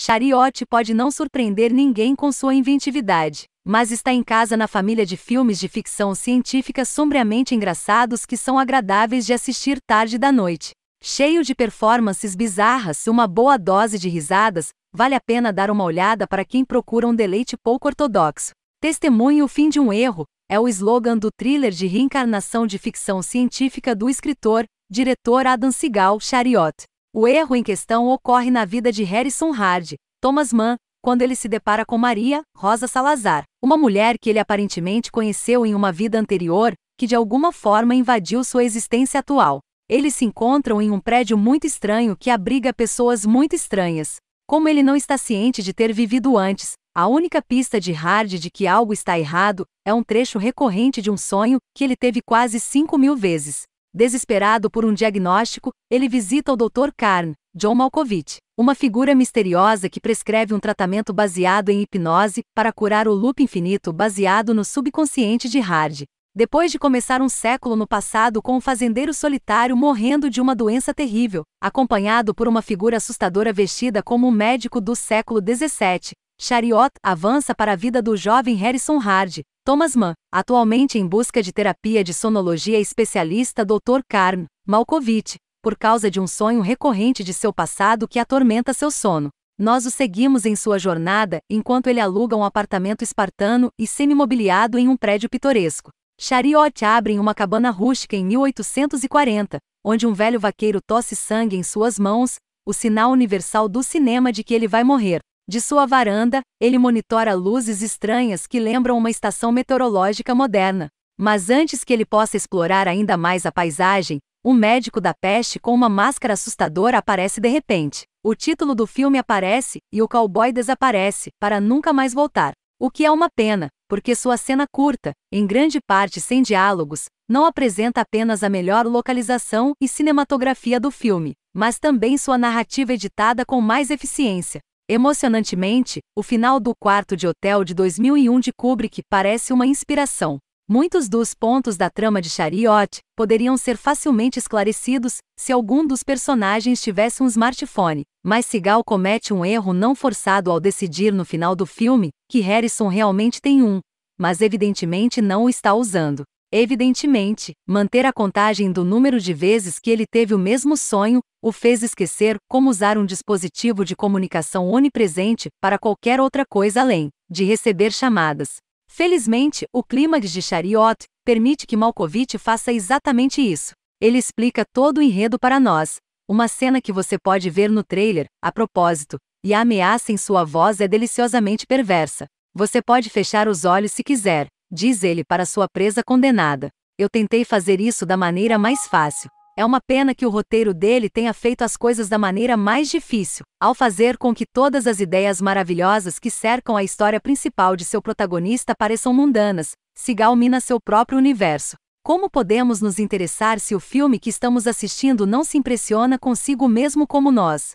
Chariote pode não surpreender ninguém com sua inventividade, mas está em casa na família de filmes de ficção científica sombriamente engraçados que são agradáveis de assistir tarde da noite. Cheio de performances bizarras e uma boa dose de risadas, vale a pena dar uma olhada para quem procura um deleite pouco ortodoxo. Testemunho o fim de um erro é o slogan do thriller de reencarnação de ficção científica do escritor, diretor Adam Segal Chariot. O erro em questão ocorre na vida de Harrison Hard, Thomas Mann, quando ele se depara com Maria, Rosa Salazar, uma mulher que ele aparentemente conheceu em uma vida anterior, que de alguma forma invadiu sua existência atual. Eles se encontram em um prédio muito estranho que abriga pessoas muito estranhas. Como ele não está ciente de ter vivido antes, a única pista de Hard de que algo está errado é um trecho recorrente de um sonho que ele teve quase 5 mil vezes. Desesperado por um diagnóstico, ele visita o Dr. Karn, John Malkovich, uma figura misteriosa que prescreve um tratamento baseado em hipnose para curar o loop infinito baseado no subconsciente de Hard. Depois de começar um século no passado com um fazendeiro solitário morrendo de uma doença terrível, acompanhado por uma figura assustadora vestida como um médico do século XVII, Chariot avança para a vida do jovem Harrison Hard, Thomas Mann, atualmente em busca de terapia de sonologia especialista Dr. Karn Malkovich, por causa de um sonho recorrente de seu passado que atormenta seu sono. Nós o seguimos em sua jornada enquanto ele aluga um apartamento espartano e semi-mobiliado em um prédio pitoresco. Chariot abre em uma cabana rústica em 1840, onde um velho vaqueiro tosse sangue em suas mãos, o sinal universal do cinema de que ele vai morrer. De sua varanda, ele monitora luzes estranhas que lembram uma estação meteorológica moderna. Mas antes que ele possa explorar ainda mais a paisagem, um médico da peste com uma máscara assustadora aparece de repente. O título do filme aparece e o cowboy desaparece, para nunca mais voltar. O que é uma pena, porque sua cena curta, em grande parte sem diálogos, não apresenta apenas a melhor localização e cinematografia do filme, mas também sua narrativa editada com mais eficiência. Emocionantemente, o final do quarto de hotel de 2001 de Kubrick parece uma inspiração. Muitos dos pontos da trama de Chariot poderiam ser facilmente esclarecidos se algum dos personagens tivesse um smartphone, mas Seagal comete um erro não forçado ao decidir no final do filme que Harrison realmente tem um, mas evidentemente não o está usando. Evidentemente, manter a contagem do número de vezes que ele teve o mesmo sonho o fez esquecer como usar um dispositivo de comunicação onipresente para qualquer outra coisa além de receber chamadas. Felizmente, o clima de Chariot permite que Malkovich faça exatamente isso. Ele explica todo o enredo para nós, uma cena que você pode ver no trailer, a propósito, e a ameaça em sua voz é deliciosamente perversa. Você pode fechar os olhos se quiser, diz ele para sua presa condenada. Eu tentei fazer isso da maneira mais fácil. É uma pena que o roteiro dele tenha feito as coisas da maneira mais difícil, ao fazer com que todas as ideias maravilhosas que cercam a história principal de seu protagonista pareçam mundanas. Sigal mina seu próprio universo. Como podemos nos interessar se o filme que estamos assistindo não se impressiona consigo mesmo como nós?